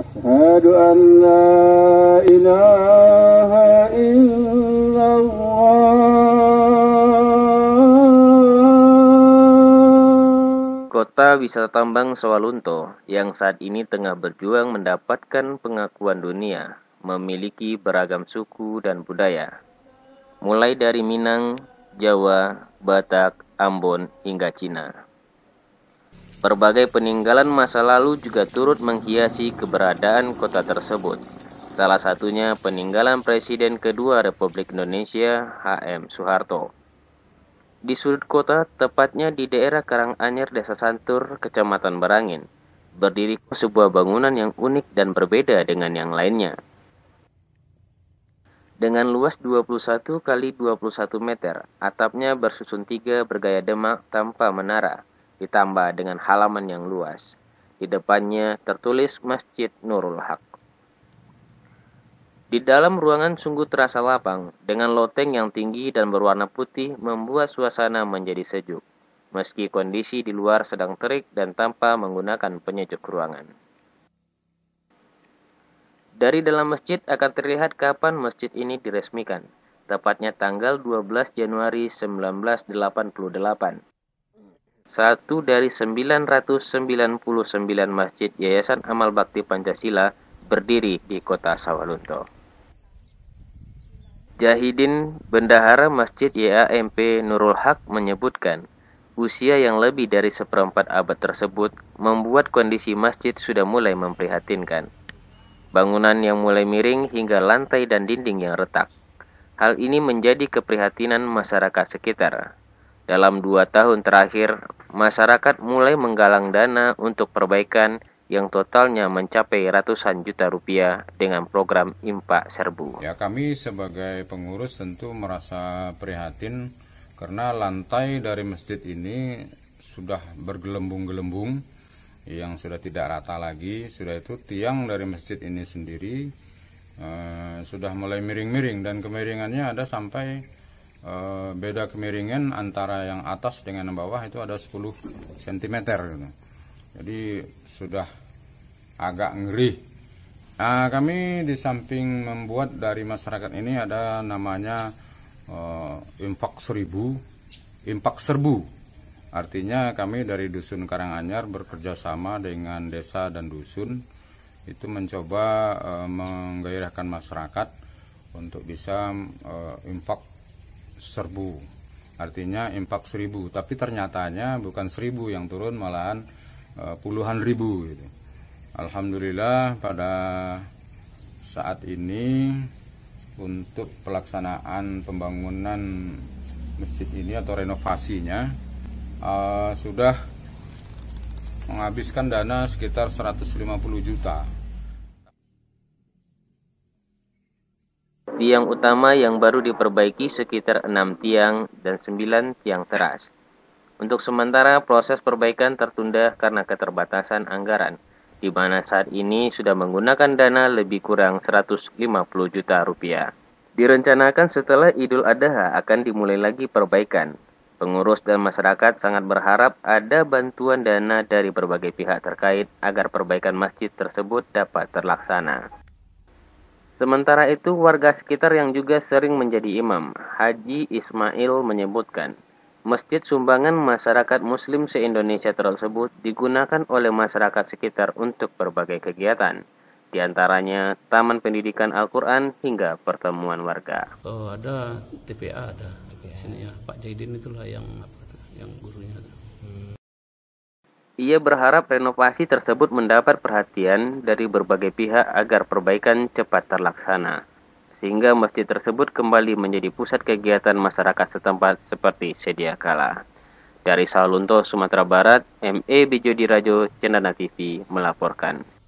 Kota wisata tambang Sawalunto yang saat ini tengah berjuang mendapatkan pengakuan dunia memiliki beragam suku dan budaya mulai dari Minang, Jawa, Batak, Ambon hingga Cina. Berbagai peninggalan masa lalu juga turut menghiasi keberadaan kota tersebut. Salah satunya peninggalan Presiden kedua Republik Indonesia HM Soeharto. Di sudut kota, tepatnya di daerah Karanganyar, Desa Santur, Kecamatan Barangin, berdiri sebuah bangunan yang unik dan berbeda dengan yang lainnya. Dengan luas 21 kali 21 meter, atapnya bersusun tiga bergaya demak tanpa menara ditambah dengan halaman yang luas. Di depannya tertulis Masjid Nurul Haq. Di dalam ruangan sungguh terasa lapang, dengan loteng yang tinggi dan berwarna putih membuat suasana menjadi sejuk, meski kondisi di luar sedang terik dan tanpa menggunakan penyejuk ruangan. Dari dalam masjid akan terlihat kapan masjid ini diresmikan, tepatnya tanggal 12 Januari 1988 satu dari 999 masjid Yayasan Amal Bakti Pancasila berdiri di kota Sawalunto. Jahidin, Bendahara Masjid YAMP Nurul Haq menyebutkan, usia yang lebih dari seperempat abad tersebut membuat kondisi masjid sudah mulai memprihatinkan. Bangunan yang mulai miring hingga lantai dan dinding yang retak. Hal ini menjadi keprihatinan masyarakat sekitar, dalam dua tahun terakhir, masyarakat mulai menggalang dana untuk perbaikan yang totalnya mencapai ratusan juta rupiah dengan program IMPA Serbu. Ya, kami sebagai pengurus tentu merasa prihatin karena lantai dari masjid ini sudah bergelembung-gelembung yang sudah tidak rata lagi, sudah itu tiang dari masjid ini sendiri eh, sudah mulai miring-miring dan kemiringannya ada sampai Eh, beda kemiringan antara yang atas dengan yang bawah itu ada 10 cm gitu. jadi sudah agak ngeri nah, kami di samping membuat dari masyarakat ini ada namanya uh, impak seribu impak serbu Artinya kami dari Dusun Karanganyar bekerja sama dengan desa dan dusun itu mencoba uh, menggairahkan masyarakat untuk bisa uh, impak serbu artinya impak seribu tapi ternyatanya bukan seribu yang turun malahan e, puluhan ribu gitu. Alhamdulillah pada saat ini untuk pelaksanaan pembangunan masjid ini atau renovasinya e, sudah menghabiskan dana sekitar 150 juta Tiang utama yang baru diperbaiki sekitar 6 tiang dan 9 tiang teras. Untuk sementara, proses perbaikan tertunda karena keterbatasan anggaran, di mana saat ini sudah menggunakan dana lebih kurang 150 juta rupiah. Direncanakan setelah Idul Adha akan dimulai lagi perbaikan, Pengurus dan masyarakat sangat berharap ada bantuan dana dari berbagai pihak terkait agar perbaikan masjid tersebut dapat terlaksana. Sementara itu, warga sekitar yang juga sering menjadi imam, Haji Ismail menyebutkan, masjid sumbangan masyarakat muslim se-Indonesia tersebut digunakan oleh masyarakat sekitar untuk berbagai kegiatan, di antaranya Taman Pendidikan Al-Quran hingga pertemuan warga. Oh, ada TPA ada di sini ya, Pak Jaidin itulah yang yang gurunya. Ia berharap renovasi tersebut mendapat perhatian dari berbagai pihak agar perbaikan cepat terlaksana, sehingga masjid tersebut kembali menjadi pusat kegiatan masyarakat setempat seperti sedia kala. Dari Salunto, Sumatera Barat, ME Bijodi Rajo, Cendana TV melaporkan.